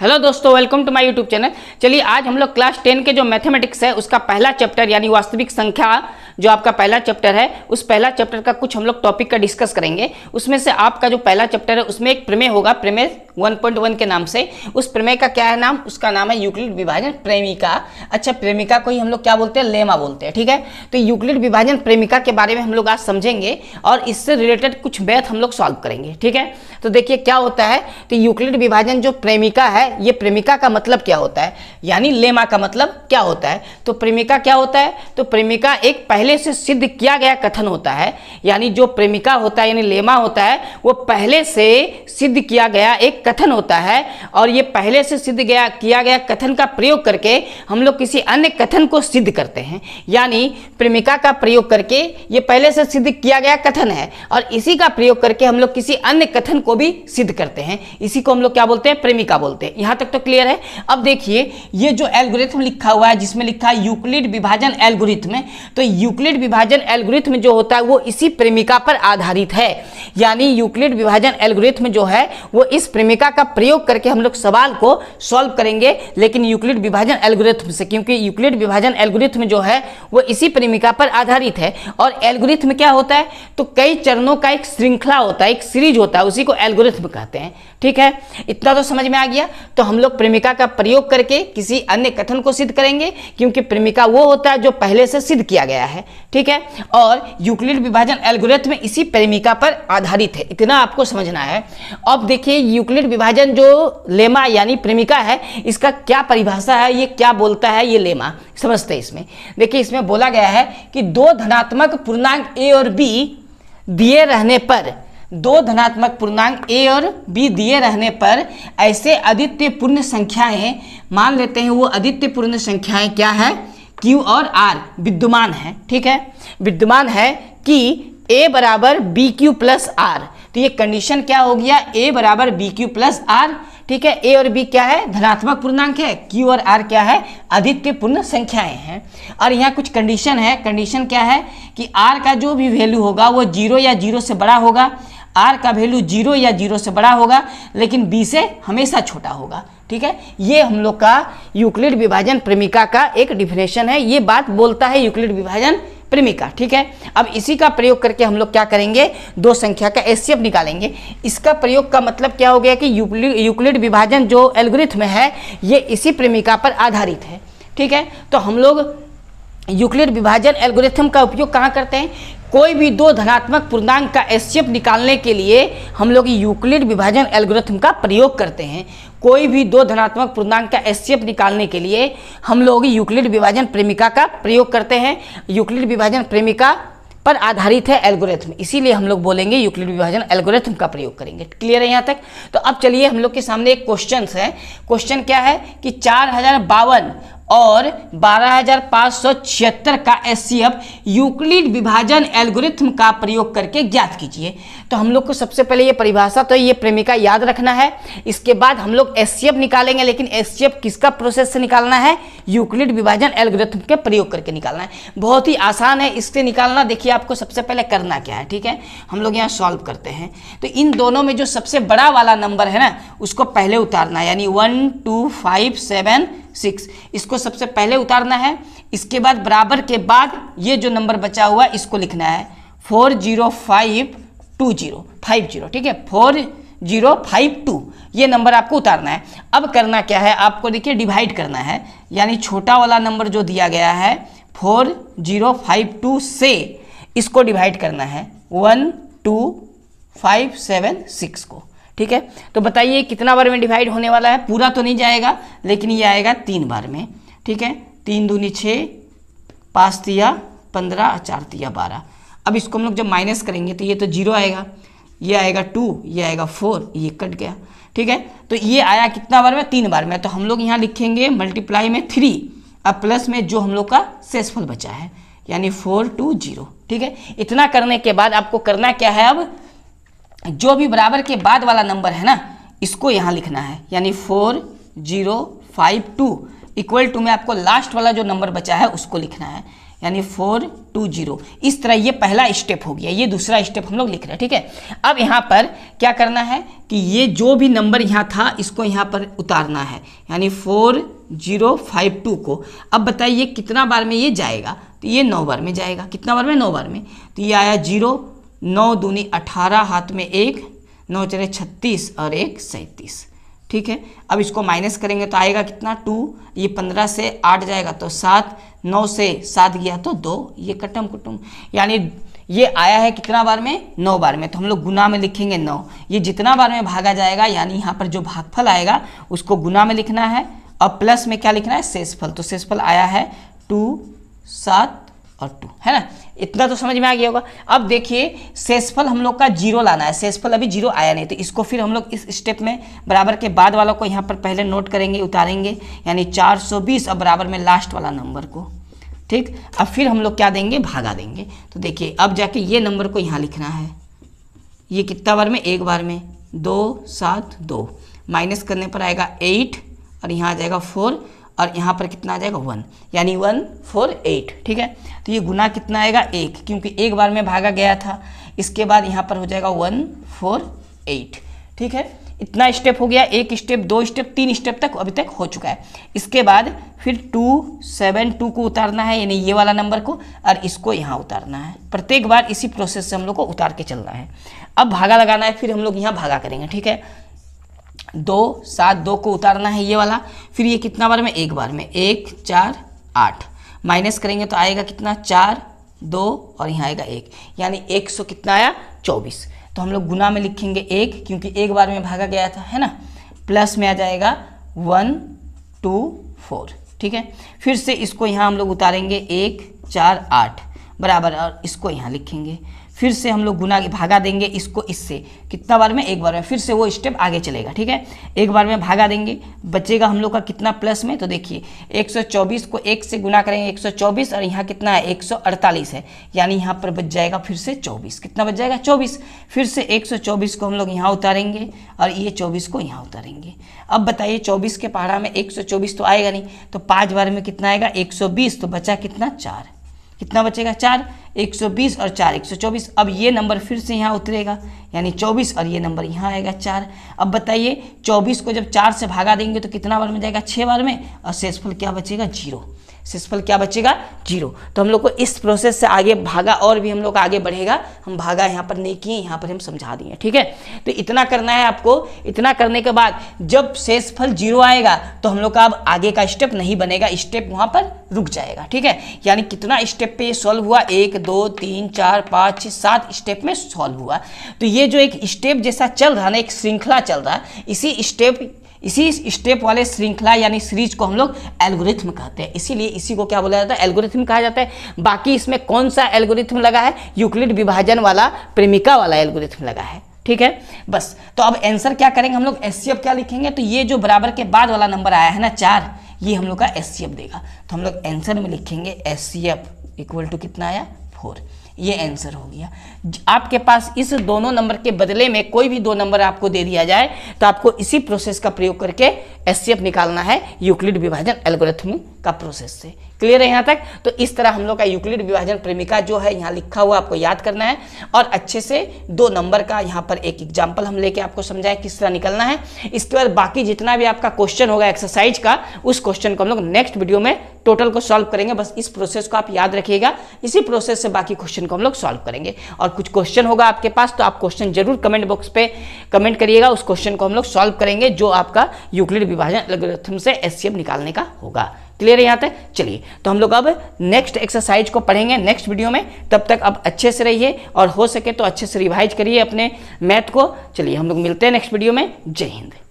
hello दोस्तों welcome to my YouTube channel चलिए आज हम लोग क्लास टेन के जो मैथमेटिक्स है उसका पहला चैप्टर यानी वास्तविक संख्या जो आपका पहला चैप्टर है उस पहला चैप्टर का कुछ हम लोग टॉपिक का डिस्कस करेंगे उसमें से आपका जो पहला चैप्टर है उसमें एक प्रमेय होगा प्रमेय 1.1 के नाम से उस प्रमेय का क्या है नाम उसका नाम है यूक्लिड विभाजन प्रेमिका अच्छा प्रेमिका को ही हम लोग क्या बोलते हैं लेमा बोलते हैं ठीक है तो यूक्लिड विभाजन प्रेमिका के बारे में हम लोग आज समझेंगे और इससे रिलेटेड कुछ मैथ हम लोग सॉल्व करेंगे ठीक है तो देखिए क्या होता है तो यूक्लिड विभाजन जो प्रेमिका है ये प्रेमिका का मतलब क्या होता है यानी लेमा का मतलब क्या होता है तो प्रेमिका क्या होता है तो प्रेमिका एक पहले पहले से सिद्ध किया गया कथन होता है यानी जो प्रेमिका होता है यानी लेमा होता है वो पहले से सिद्ध किया गया एक कथन होता है और ये पहले से सिद्ध गया किया गया कथन का प्रयोग करके हम लोग किसी अन्य कथन को सिद्ध करते हैं यानी प्रेमिका का प्रयोग करके ये पहले से सिद्ध किया गया कथन है और इसी का प्रयोग करके हम लोग किसी अन्य कथन को भी सिद्ध करते हैं इसी को हम लोग क्या बोलते हैं प्रेमिका बोलते हैं यहाँ तक तो क्लियर है अब देखिए ये जो एल्गोरिथम लिखा हुआ है जिसमें लिखा है यूक्लिड विभाजन एल्गोरिथम तो यू यूक्लिड विभाजन एल्गोरिथम जो होता है वो इसी प्रेमिका पर आधारित है यानी यूक्लिड विभाजन एल्गोरिथम जो है वो इस प्रेमिका का प्रयोग करके हम लोग सवाल को सॉल्व करेंगे लेकिन यूक्लिड विभाजन एल्गोरिथम से क्योंकि यूक्लिड विभाजन एल्गोरिथम जो है वो इसी प्रेमिका पर आधारित है और एल्गोरिथम क्या होता है तो कई चरणों का एक श्रृंखला होता है एक सीरीज होता है उसी को एल्गोरिथम कहते हैं ठीक है इतना तो समझ में आ गया तो हम लोग प्रेमिका का प्रयोग करके किसी अन्य कथन को सिद्ध करेंगे क्योंकि प्रेमिका वो होता है जो पहले से सिद्ध किया गया है ठीक है और यूक्लिड विभाजन एल्गोरिथम इसी प्रेमिका पर आधारित है इतना आपको समझना है अब देखिए यूक्लिड विभाजन जो लेमा यानी प्रेमिका है इसका क्या परिभाषा है ये क्या बोलता है ये लेमा समझते हैं इसमें देखिए इसमें बोला गया है कि दो धनात्मक पूर्णांक ए और बी दिए रहने पर दो धनात्मक पूर्णांक ए और बी दिए रहने पर ऐसे अद्वितीय पूर्ण संख्याएं मान लेते हैं वो अद्वितीय पूर्ण संख्याएं क्या है क्यू और आर विद्यमान है ठीक है विद्यमान है कि ए बराबर बी क्यू प्लस आर तो ये कंडीशन क्या हो गया ए बराबर बी क्यू प्लस आर ठीक है ए और बी क्या है धनात्मक पूर्णांक है क्यू और आर क्या है अधिक पूर्ण संख्याएं हैं और यहाँ कुछ कंडीशन है कंडीशन क्या है कि आर का जो भी वैल्यू होगा वो जीरो या जीरो से बड़ा होगा आर का वैल्यू जीरो या जीरो से बड़ा होगा लेकिन बी से हमेशा छोटा होगा ठीक है ये हम लोग का यूक्लिड विभाजन प्रेमिका का एक डिफिनेशन है ये बात बोलता है यूक्लिड विभाजन प्रेमिका ठीक है अब इसी का प्रयोग करके हम लोग क्या करेंगे दो संख्या का एस निकालेंगे इसका प्रयोग का मतलब क्या हो गया कि यूक्लिड विभाजन जो एल्गोरिथम है ये इसी प्रेमिका पर आधारित है ठीक है तो हम लोग यूक्लिड विभाजन एल्गोरिथम का उपयोग कहाँ करते हैं कोई भी दो धनात्मक पूर्णांक का एस निकालने के लिए हम लोग यूक्लिड विभाजन एल्गोरिथम का प्रयोग करते हैं कोई भी दो धनात्मक पूर्णांक का एस निकालने के लिए हम लोग यूक्लिड विभाजन प्रेमिका का प्रयोग करते हैं यूक्लिड विभाजन प्रेमिका पर आधारित है एल्गोरिथम इसीलिए हम लोग बोलेंगे यूक्लिड विभाजन एल्गोरिथम का प्रयोग करेंगे क्लियर है यहाँ तक तो अब चलिए हम लोग के सामने एक क्वेश्चन है क्वेश्चन क्या है कि चार हजार बावन और बारह का एस यूक्लिड विभाजन एल्गोरिथम का प्रयोग करके ज्ञात कीजिए तो हम लोग को सबसे पहले ये परिभाषा तो ये प्रेमिका याद रखना है इसके बाद हम लोग एस निकालेंगे लेकिन एस किसका प्रोसेस से निकालना है यूक्लिड विभाजन एल्गोरिथम के प्रयोग करके निकालना है बहुत ही आसान है इससे निकालना देखिए आपको सबसे पहले करना क्या है ठीक है हम लोग यहाँ सॉल्व करते हैं तो इन दोनों में जो सबसे बड़ा वाला नंबर है ना उसको पहले उतारना यानी one two five seven six इसको सबसे पहले उतारना है इसके बाद बराबर के बाद ये जो नंबर बचा हुआ इसको लिखना है four zero five two zero five zero ठीक है फोर जीरो फाइव टू ये नंबर आपको उतारना है अब करना क्या है आपको देखिए डिवाइड करना है यानी छोटा वाला नंबर जो दिया गया है फोर जीरो फाइव टू से इसको डिवाइड करना है one two five seven six को ठीक है तो बताइए कितना बार में डिवाइड होने वाला है पूरा तो नहीं जाएगा लेकिन ये आएगा तीन बार में ठीक है तीन दूनी छः पाँच तिया पंद्रह चार तिया बारह अब इसको हम लोग जब माइनस करेंगे तो ये तो जीरो आएगा ये आएगा टू ये आएगा फोर ये कट गया ठीक है तो ये आया कितना बार में तीन बार में तो हम लोग यहाँ लिखेंगे मल्टीप्लाई में थ्री अब प्लस में जो हम लोग का सेसफुल बचा है यानी फोर टू जीरो ठीक है इतना करने के बाद आपको करना क्या है अब जो भी बराबर के बाद वाला नंबर है ना इसको यहाँ लिखना है यानी four zero five two equal to में आपको लास्ट वाला जो नंबर बचा है उसको लिखना है यानी फोर टू जीरो इस तरह ये पहला स्टेप हो गया ये दूसरा स्टेप हम लोग लिख रहे हैं ठीक है अब यहाँ पर क्या करना है कि ये जो भी नंबर यहाँ था इसको यहाँ पर उतारना है यानी फोर जीरो फाइव टू को अब बताइए कितना बार में ये जाएगा तो ये नौ बार में जाएगा कितना बार में नौ बार में तो ये आया जीरो नौ दूनी अठारह हाथ में एक नौ चरे छत्तीस और एक सैंतीस ठीक है अब इसको माइनस करेंगे तो आएगा कितना टू ये पंद्रह से आठ जाएगा तो सात नौ से सात गया तो दो ये कटम कुटुम यानी ये आया है कितना बार में नौ बार में तो हम लोग गुना में लिखेंगे नौ ये जितना बार में भागा जाएगा यानी यहाँ पर जो भागफल आएगा उसको गुना में लिखना है और प्लस में क्या लिखना है शेषफल तो शेषफल आया है टू सात और टू है ना इतना तो समझ में आ गया होगा अब देखिए सेसफल हम लोग का जीरो लाना है सेसफल अभी जीरो आया नहीं तो इसको फिर हम लोग इस स्टेप में बराबर के बाद वालों को यहाँ पर पहले नोट करेंगे उतारेंगे यानी 420 अब बराबर में लास्ट वाला नंबर को ठीक अब फिर हम लोग क्या देंगे भागा देंगे तो देखिए अब जाके ये नंबर को यहाँ लिखना है ये कितना बार में एक बार में दो सात दो माइनस करने पर आएगा एट और यहाँ आ जाएगा फोर और यहाँ पर कितना आ जाएगा वन यानी वन फोर एट ठीक है तो ये गुना कितना आएगा एक क्योंकि एक बार में भागा गया था इसके बाद यहाँ पर हो जाएगा वन फोर एट ठीक है इतना स्टेप हो गया एक स्टेप दो स्टेप तीन स्टेप तक अभी तक हो चुका है इसके बाद फिर टू सेवन टू को उतारना है यानी ये वाला नंबर को और इसको यहाँ उतारना है प्रत्येक बार इसी प्रोसेस से हम लोग को उतार के चलना है अब भागा लगाना है फिर हम लोग यहाँ भागा करेंगे ठीक है दो सात दो को उतारना है ये वाला फिर ये कितना बार में एक बार में एक चार आठ माइनस करेंगे तो आएगा कितना चार दो और यहाँ आएगा एक यानी एक सौ कितना आया चौबीस तो हम लोग गुना में लिखेंगे एक क्योंकि एक बार में भागा गया था है ना प्लस में आ जाएगा वन टू फोर ठीक है फिर से इसको यहाँ हम लोग उतारेंगे एक चार आठ बराबर और इसको यहाँ लिखेंगे फिर से हम लोग गुना भागा देंगे इसको इससे कितना बार में एक बार में फिर से वो स्टेप आगे चलेगा ठीक है एक बार में भागा देंगे बचेगा हम लोग का कितना प्लस में तो देखिए 124 को एक से गुना करेंगे 124 और यहाँ कितना है 148 है यानी यहाँ पर बच जाएगा फिर से 24 कितना बच जाएगा 24 फिर से 124 को हम लोग यहाँ उतारेंगे और ये 24 को यहाँ उतारेंगे अब बताइए 24 के पहाड़ा में 124 तो आएगा नहीं तो पाँच बार में कितना आएगा 120 तो बचा कितना चार कितना बचेगा चार 120 और चार 124 अब ये नंबर फिर से यहाँ उतरेगा यानी 24 और ये नंबर यहाँ आएगा चार अब बताइए 24 को जब चार से भागा देंगे तो कितना बार में जाएगा छः बार में और शेषफल क्या बचेगा जीरो शेषफल क्या बचेगा जीरो तो हम लोग को इस प्रोसेस से आगे भागा और भी हम लोग आगे बढ़ेगा हम भागा यहाँ पर नहीं किए यहाँ पर हम समझा दिए ठीक है तो इतना करना है आपको इतना करने के बाद जब शेषफल जीरो आएगा तो हम लोग का अब आगे का स्टेप नहीं बनेगा स्टेप वहाँ पर रुक जाएगा ठीक है यानी कितना स्टेप पे सॉल्व हुआ एक दो तीन चार पाँच छः सात स्टेप में सॉल्व हुआ तो ये जो एक स्टेप जैसा चल रहा ना एक श्रृंखला चल रहा है इसी स्टेप इसी स्टेप वाले श्रृंखला यानी सीरीज को हम लोग एल्गोरिथम कहते हैं इसीलिए इसी को क्या बोला जाता है एल्गोरिथम कहा जाता है बाकी इसमें कौन सा एल्गोरिथम लगा है यूक्लिड विभाजन वाला प्रेमिका वाला एल्गोरिथम लगा है ठीक है बस तो अब एंसर क्या करेंगे हम लोग एस क्या लिखेंगे तो ये जो बराबर के बाद वाला नंबर आया है ना चार ये हम लोग का एस देगा तो हम लोग एंसर में लिखेंगे एस इक्वल टू कितना आया फोर ये आंसर हो गया आपके पास इस दोनों नंबर के बदले में कोई भी दो नंबर आपको दे दिया जाए तो आपको इसी प्रोसेस का प्रयोग करके एस निकालना है यूक्लिड विभाजन एल्गोरिथम का प्रोसेस से क्लियर है यहाँ तक तो इस तरह हम लोग का यूक्लिड विभाजन प्रेमिका जो है यहाँ लिखा हुआ आपको याद करना है और अच्छे से दो नंबर का यहाँ पर एक एग्जाम्पल हम लेके आपको समझाएं किस तरह निकलना है इसके बाद बाकी जितना भी आपका क्वेश्चन होगा एक्सरसाइज का उस क्वेश्चन को हम लोग नेक्स्ट वीडियो में टोटल को सॉल्व करेंगे बस इस प्रोसेस को आप याद रखिएगा इसी प्रोसेस से बाकी क्वेश्चन को हम लोग सॉल्व करेंगे और कुछ क्वेश्चन होगा आपके पास तो आप क्वेश्चन जरूर कमेंट बॉक्स पे कमेंट करिएगा उस क्वेश्चन को हम लोग सॉल्व करेंगे जो आपका यूक्लिड विभाजन एस से एम निकालने का होगा क्लियर है यहाँ तक चलिए तो हम लोग अब नेक्स्ट एक्सरसाइज को पढ़ेंगे नेक्स्ट वीडियो में तब तक अब अच्छे से रहिए और हो सके तो अच्छे से रिवाइज करिए अपने मैथ को चलिए हम लोग मिलते हैं नेक्स्ट वीडियो में जय हिंद